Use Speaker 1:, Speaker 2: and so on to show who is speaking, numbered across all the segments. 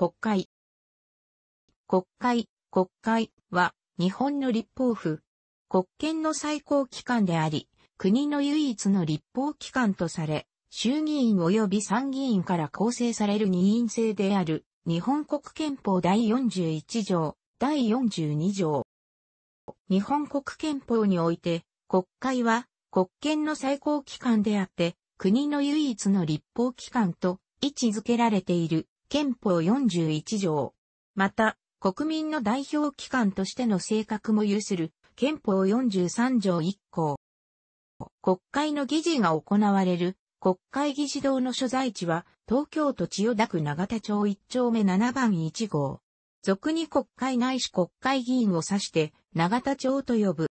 Speaker 1: 国会。国会、国会は日本の立法府。国権の最高機関であり、国の唯一の立法機関とされ、衆議院及び参議院から構成される二院制である、日本国憲法第41条、第42条。日本国憲法において、国会は国権の最高機関であって、国の唯一の立法機関と位置づけられている。憲法41条。また、国民の代表機関としての性格も有する憲法43条1項。国会の議事が行われる国会議事堂の所在地は東京都千代田区永田町1丁目7番1号。俗に国会ないし国会議員を指して永田町と呼ぶ。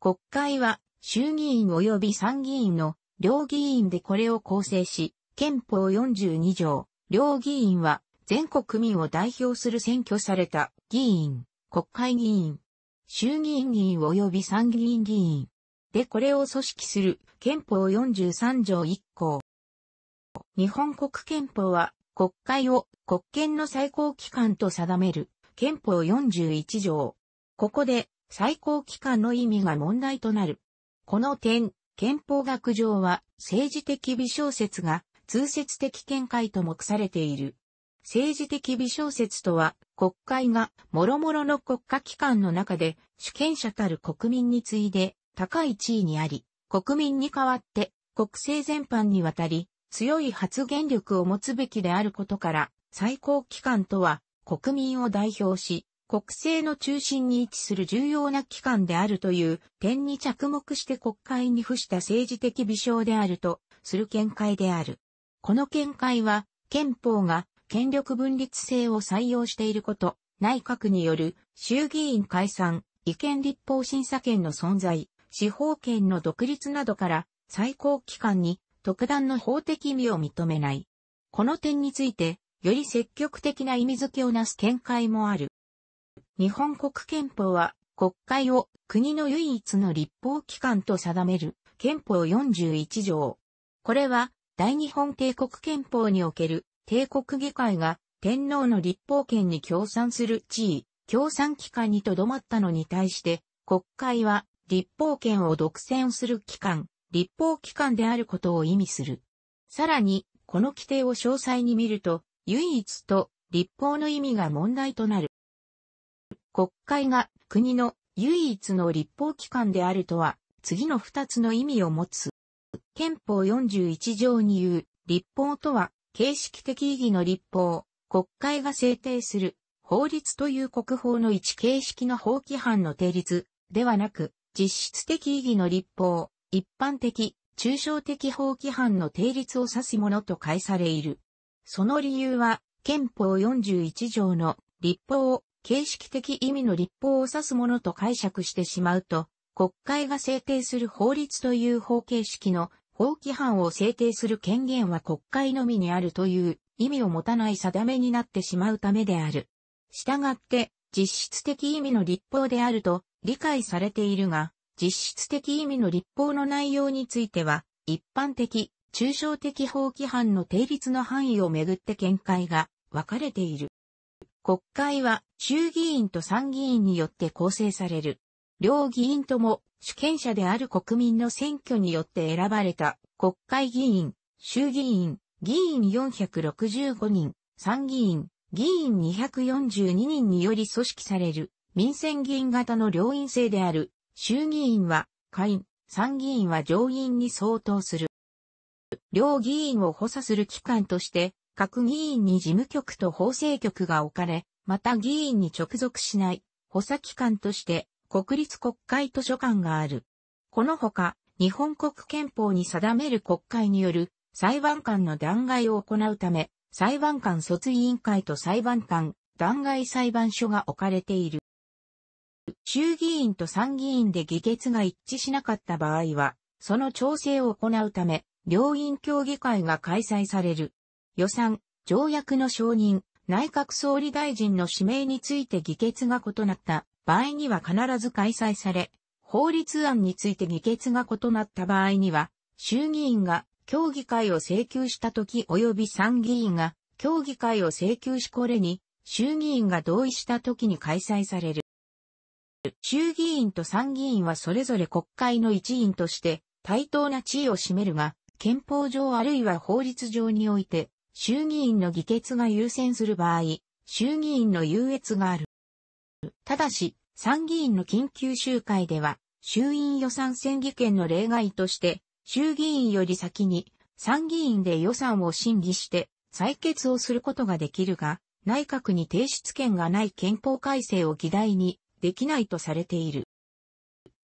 Speaker 1: 国会は衆議院及び参議院の両議員でこれを構成し、憲法42条、両議員は全国民を代表する選挙された議員、国会議員、衆議院議員及び参議院議員。で、これを組織する憲法43条1項。日本国憲法は国会を国権の最高機関と定める憲法41条。ここで最高機関の意味が問題となる。この点、憲法学上は政治的微小説が通説的見解と目されている。政治的微小説とは、国会が諸々の国家機関の中で主権者たる国民に次いで高い地位にあり、国民に代わって国政全般にわたり強い発言力を持つべきであることから、最高機関とは国民を代表し、国政の中心に位置する重要な機関であるという点に着目して国会に付した政治的微小であるとする見解である。この見解は、憲法が権力分立制を採用していること、内閣による衆議院解散、違憲立法審査権の存在、司法権の独立などから最高機関に特段の法的意味を認めない。この点について、より積極的な意味づけをなす見解もある。日本国憲法は国会を国の唯一の立法機関と定める憲法41条。これは大日本帝国憲法における帝国議会が天皇の立法権に協賛する地位、協賛機関にとどまったのに対して、国会は立法権を独占する機関、立法機関であることを意味する。さらに、この規定を詳細に見ると、唯一と立法の意味が問題となる。国会が国の唯一の立法機関であるとは、次の二つの意味を持つ。憲法41条に言う、立法とは、形式的意義の立法、国会が制定する、法律という国法の一形式の法規範の定律、ではなく、実質的意義の立法、一般的、抽象的法規範の定律を指すものと解されいる。その理由は、憲法41条の立法を形式的意味の立法を指すものと解釈してしまうと、国会が制定する法律という法形式の法規範を制定する権限は国会のみにあるという意味を持たない定めになってしまうためである。従って、実質的意味の立法であると理解されているが、実質的意味の立法の内容については、一般的、抽象的法規範の定律の範囲をめぐって見解が分かれている。国会は衆議院と参議院によって構成される。両議員とも主権者である国民の選挙によって選ばれた国会議員、衆議院、議員465人、参議院、議員242人により組織される民選議員型の両院制である衆議院は下院、参議院は上院に相当する。両議員を補佐する機関として、各議員に事務局と法制局が置かれ、また議員に直属しない補佐機関として国立国会図書館がある。このほか、日本国憲法に定める国会による裁判官の弾劾を行うため、裁判官卒委員会と裁判官弾劾裁判所が置かれている。衆議院と参議院で議決が一致しなかった場合は、その調整を行うため、両院協議会が開催される。予算、条約の承認、内閣総理大臣の指名について議決が異なった場合には必ず開催され、法律案について議決が異なった場合には、衆議院が協議会を請求した時及び参議院が協議会を請求しこれに衆議院が同意した時に開催される。衆議院と参議院はそれぞれ国会の一員として対等な地位を占めるが、憲法上あるいは法律上において衆議院の議決が優先する場合、衆議院の優越がある。ただし、参議院の緊急集会では、衆院予算選議権の例外として、衆議院より先に参議院で予算を審議して採決をすることができるが、内閣に提出権がない憲法改正を議題にできないとされている。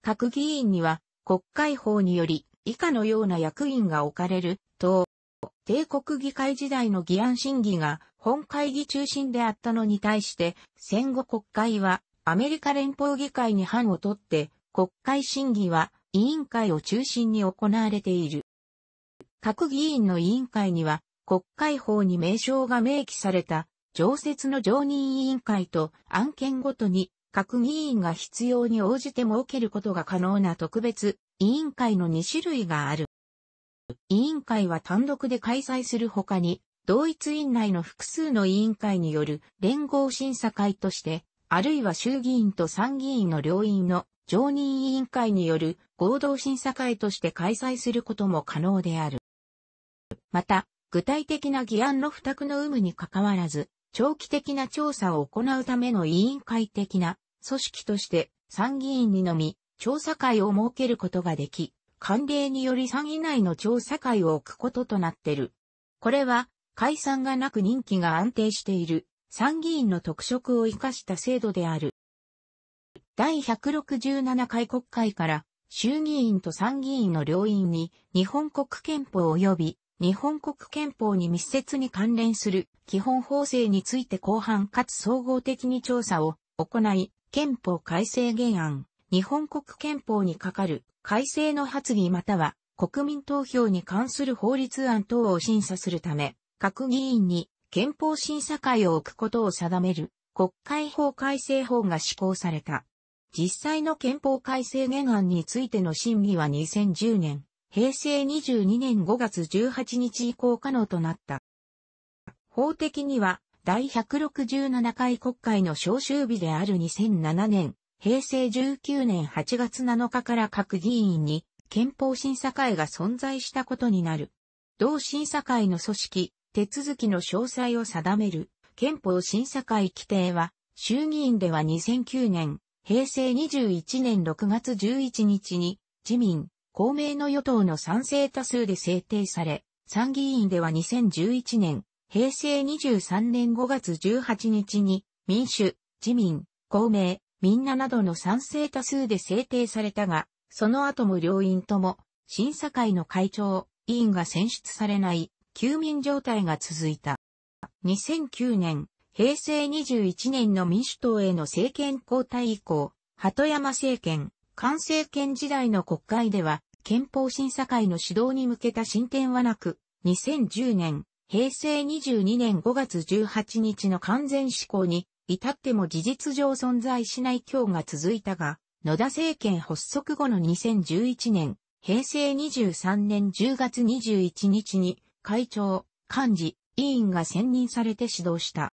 Speaker 1: 各議員には国会法により以下のような役員が置かれると、帝国議会時代の議案審議が本会議中心であったのに対して、戦後国会はアメリカ連邦議会に反を取って、国会審議は委員会を中心に行われている。各議員の委員会には、国会法に名称が明記された、常設の常任委員会と案件ごとに各議員が必要に応じて設けることが可能な特別委員会の2種類がある。委員会は単独で開催するほかに、同一院内の複数の委員会による連合審査会として、あるいは衆議院と参議院の両院の常任委員会による合同審査会として開催することも可能である。また、具体的な議案の付託の有無にかかわらず、長期的な調査を行うための委員会的な組織として参議院にのみ調査会を設けることができ、慣例により参議内の調査会を置くこととなっている。これは解散がなく任期が安定している参議院の特色を生かした制度である。第167回国会から衆議院と参議院の両院に日本国憲法及び日本国憲法に密接に関連する基本法制について後半かつ総合的に調査を行い、憲法改正原案、日本国憲法に係る改正の発議または国民投票に関する法律案等を審査するため、各議員に憲法審査会を置くことを定める国会法改正法が施行された。実際の憲法改正原案についての審議は2010年、平成22年5月18日以降可能となった。法的には、第167回国会の召集日である2007年、平成19年8月7日から各議員に憲法審査会が存在したことになる。同審査会の組織、手続きの詳細を定める憲法審査会規定は、衆議院では2009年、平成21年6月11日に、自民、公明の与党の賛成多数で制定され、参議院では2011年、平成23年5月18日に、民主、自民、公明、みんななどの賛成多数で制定されたが、その後も両院とも、審査会の会長、委員が選出されない、休眠状態が続いた。2009年、平成21年の民主党への政権交代以降、鳩山政権、菅政権時代の国会では、憲法審査会の指導に向けた進展はなく、2010年、平成22年5月18日の完全施行に、至っても事実上存在しない今日が続いたが、野田政権発足後の2011年、平成23年10月21日に、会長、幹事、委員が選任されて指導した。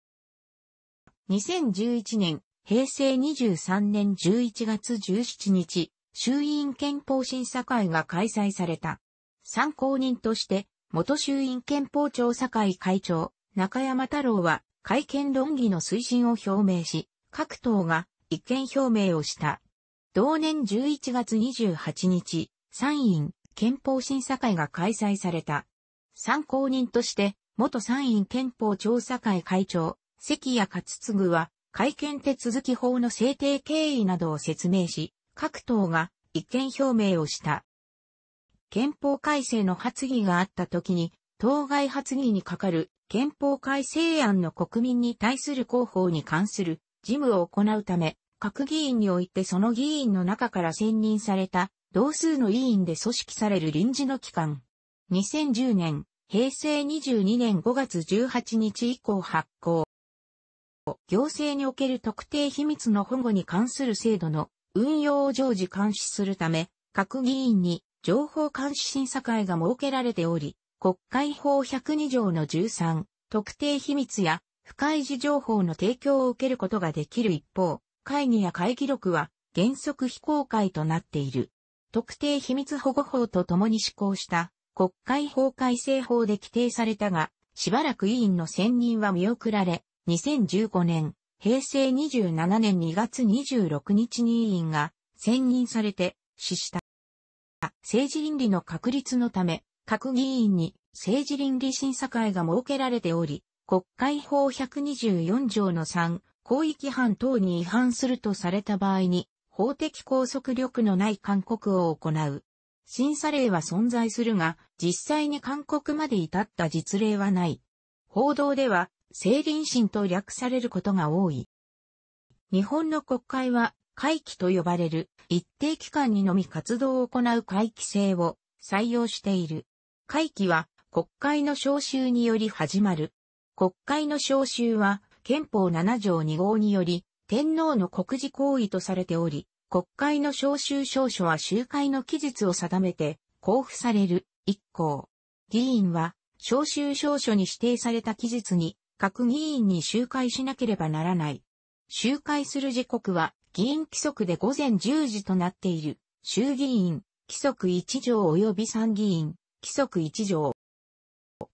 Speaker 1: 2011年、平成23年11月17日、衆院憲法審査会が開催された。参考人として、元衆院憲法調査会会長、中山太郎は、改憲論議の推進を表明し、各党が意見表明をした。同年11月28日、参院憲法審査会が開催された。参考人として、元参院憲法調査会会長、関谷勝次は、会見手続き法の制定経緯などを説明し、各党が意見表明をした。憲法改正の発議があった時に、当該発議にかかる憲法改正案の国民に対する広報に関する事務を行うため、各議員においてその議員の中から選任された同数の委員で組織される臨時の機関、2010年、平成22年5月18日以降発行。行政における特定秘密の保護に関する制度の運用を常時監視するため、各議員に情報監視審査会が設けられており、国会法102条の13、特定秘密や不開示情報の提供を受けることができる一方、会議や会議録は原則非公開となっている。特定秘密保護法と共に施行した国会法改正法で規定されたが、しばらく委員の選任は見送られ、2015年、平成27年2月26日に委員が選任されて死した。政治倫理の確立のため、各議員に政治倫理審査会が設けられており、国会法124条の3、広域違等に違反するとされた場合に、法的拘束力のない勧告を行う。審査例は存在するが、実際に勧告まで至った実例はない。報道では、政倫審と略されることが多い。日本の国会は、会期と呼ばれる一定期間にのみ活動を行う会期制を採用している。会期は国会の召集により始まる。国会の召集は憲法7条2号により天皇の国事行為とされており、国会の召集証書は集会の期日を定めて交付される一項。議員は召集証書に指定された期日に各議員に集会しなければならない。集会する時刻は議員規則で午前10時となっている衆議院規則1条及び参議院規則1条。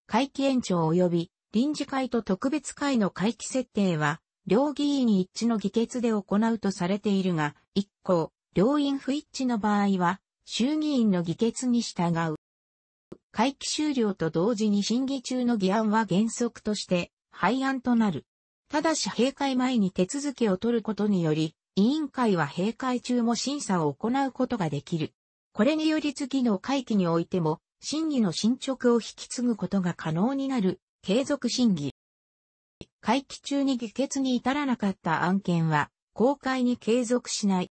Speaker 1: 会期延長及び臨時会と特別会の会期設定は両議員一致の議決で行うとされているが、一項、両院不一致の場合は、衆議院の議決に従う。会期終了と同時に審議中の議案は原則として廃案となる。ただし閉会前に手続きを取ることにより、委員会は閉会中も審査を行うことができる。これにより次の会期においても、審議の進捗を引き継ぐことが可能になる、継続審議。会期中に議決に至らなかった案件は、公開に継続しない。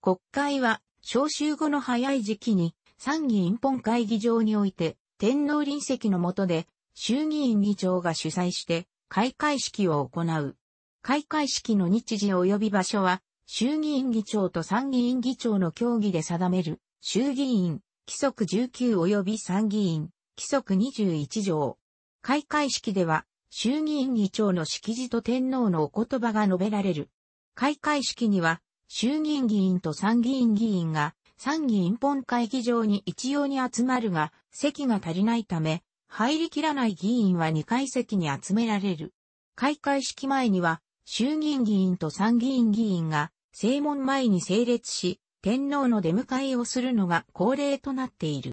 Speaker 1: 国会は、召集後の早い時期に、参議院本会議場において、天皇臨席の下で、衆議院議長が主催して、開会式を行う。開会式の日時及び場所は、衆議院議長と参議院議長の協議で定める、衆議院、規則19及び参議院、規則21条。開会式では、衆議院議長の式辞と天皇のお言葉が述べられる。開会式には、衆議院議員と参議院議員が、参議院本会議場に一様に集まるが、席が足りないため、入りきらない議員は2階席に集められる。開会式前には、衆議院議員と参議院議員が、正門前に整列し、天皇の出迎えをするのが恒例となっている。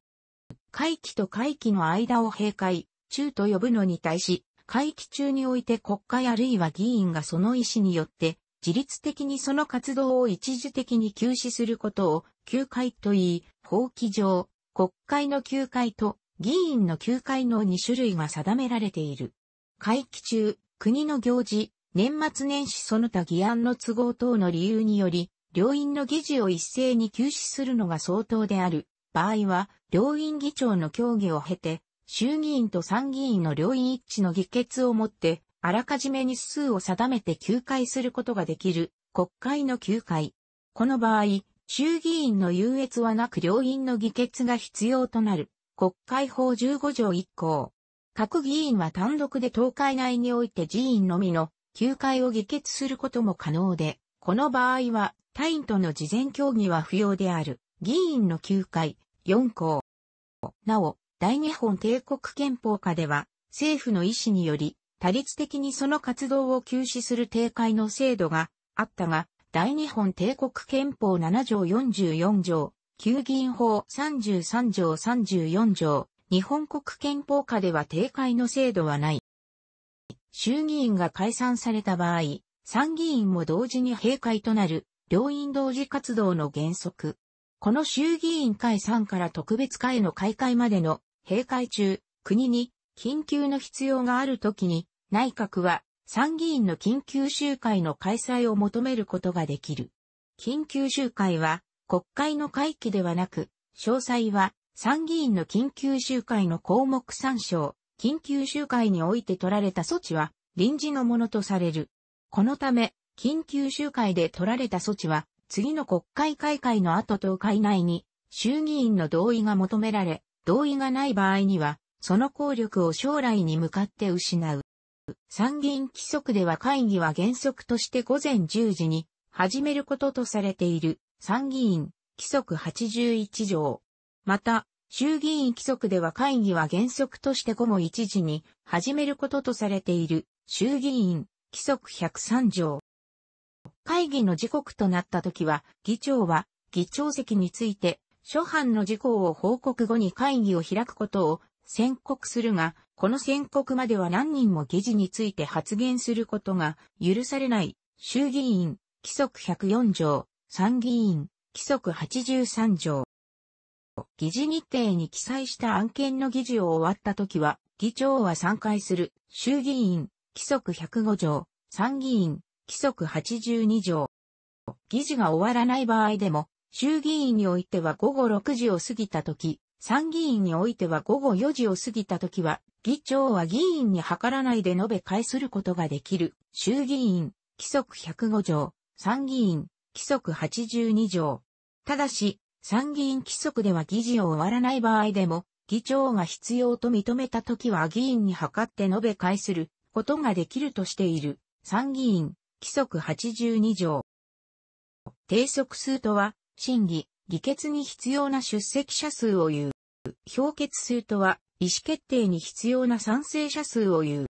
Speaker 1: 会期と会期の間を閉会、中と呼ぶのに対し、会期中において国会あるいは議員がその意思によって自律的にその活動を一時的に休止することを休会と言い、法規上、国会の休会と議員の休会の2種類が定められている。会期中、国の行事、年末年始その他議案の都合等の理由により、両院の議事を一斉に休止するのが相当である場合は、両院議長の協議を経て、衆議院と参議院の両院一致の議決をもって、あらかじめ日数を定めて休会することができる国会の休会。この場合、衆議院の優越はなく両院の議決が必要となる国会法15条1項。各議員は単独で東海内において議員のみの休会を議決することも可能で、この場合は他院との事前協議は不要である議員の休会4項。なお、大日本帝国憲法下では、政府の意思により、多律的にその活動を休止する定会の制度があったが、大日本帝国憲法7条44条、旧議員法33条34条、日本国憲法下では定会の制度はない。衆議院が解散された場合、参議院も同時に閉会となる、両院同時活動の原則。この衆議院解散から特別会の開会までの閉会中、国に緊急の必要がある時に、内閣は参議院の緊急集会の開催を求めることができる。緊急集会は国会の会期ではなく、詳細は参議院の緊急集会の項目参照、緊急集会において取られた措置は臨時のものとされる。このため、緊急集会で取られた措置は、次の国会開会の後10日以内に、衆議院の同意が求められ、同意がない場合には、その効力を将来に向かって失う。参議院規則では会議は原則として午前10時に始めることとされている参議院規則81条。また、衆議院規則では会議は原則として午後1時に始めることとされている衆議院規則103条。会議の時刻となった時は議長は議長席について諸藩の事項を報告後に会議を開くことを宣告するが、この宣告までは何人も議事について発言することが許されない衆議院規則104条、参議院規則83条。議事日程に記載した案件の議事を終わった時は、議長は参回する衆議院規則105条、参議院規則82条。議事が終わらない場合でも、衆議院においては午後6時を過ぎた時、参議院においては午後4時を過ぎた時は、議長は議員に計らないで述べ返することができる。衆議院、規則105条、参議院、規則82条。ただし、参議院規則では議事を終わらない場合でも、議長が必要と認めた時は議員に計って述べ返することができるとしている。参議院、規則82条。定則数とは、審議、議決に必要な出席者数を言う。評決数とは、意思決定に必要な賛成者数を言う。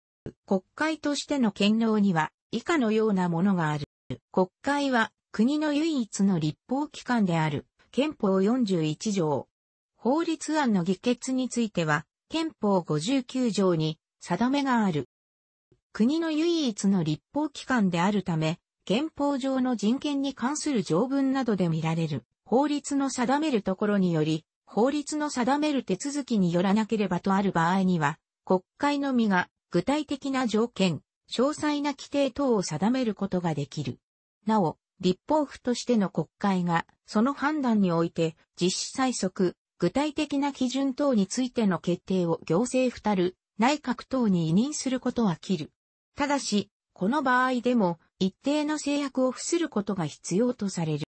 Speaker 1: 国会としての権能には、以下のようなものがある。国会は、国の唯一の立法機関である。憲法41条。法律案の議決については、憲法59条に定めがある。国の唯一の立法機関であるため、憲法上の人権に関する条文などで見られる法律の定めるところにより、法律の定める手続きによらなければとある場合には、国会のみが具体的な条件、詳細な規定等を定めることができる。なお、立法府としての国会が、その判断において、実施最速、具体的な基準等についての決定を行政二たる、内閣等に委任することは切る。ただし、この場合でも、一定の制約を付することが必要とされる。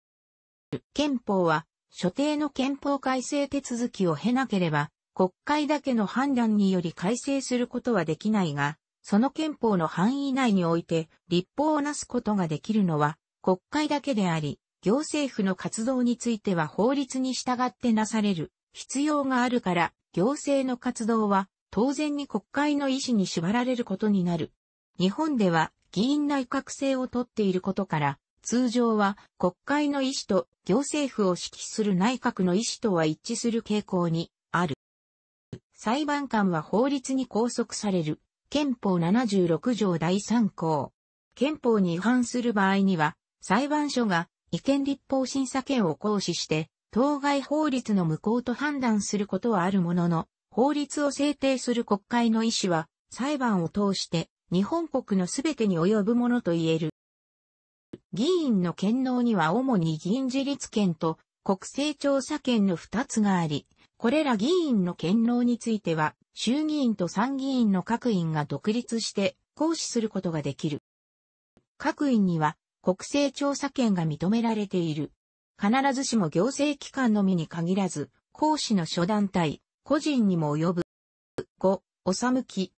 Speaker 1: 憲法は、所定の憲法改正手続きを経なければ、国会だけの判断により改正することはできないが、その憲法の範囲内において立法をなすことができるのは国会だけであり、行政府の活動については法律に従ってなされる必要があるから、行政の活動は当然に国会の意思に縛られることになる。日本では議員内閣制をとっていることから、通常は国会の意思と行政府を指揮する内閣の意思とは一致する傾向にある。裁判官は法律に拘束される憲法76条第3項。憲法に違反する場合には、裁判所が違憲立法審査権を行使して、当該法律の無効と判断することはあるものの、法律を制定する国会の意思は、裁判を通して日本国のすべてに及ぶものと言える。議員の権能には主に議員自立権と国勢調査権の二つがあり、これら議員の権能については、衆議院と参議院の各院が独立して行使することができる。各院には国勢調査権が認められている。必ずしも行政機関のみに限らず、行使の諸団体、個人にも及ぶ。5、おさむき、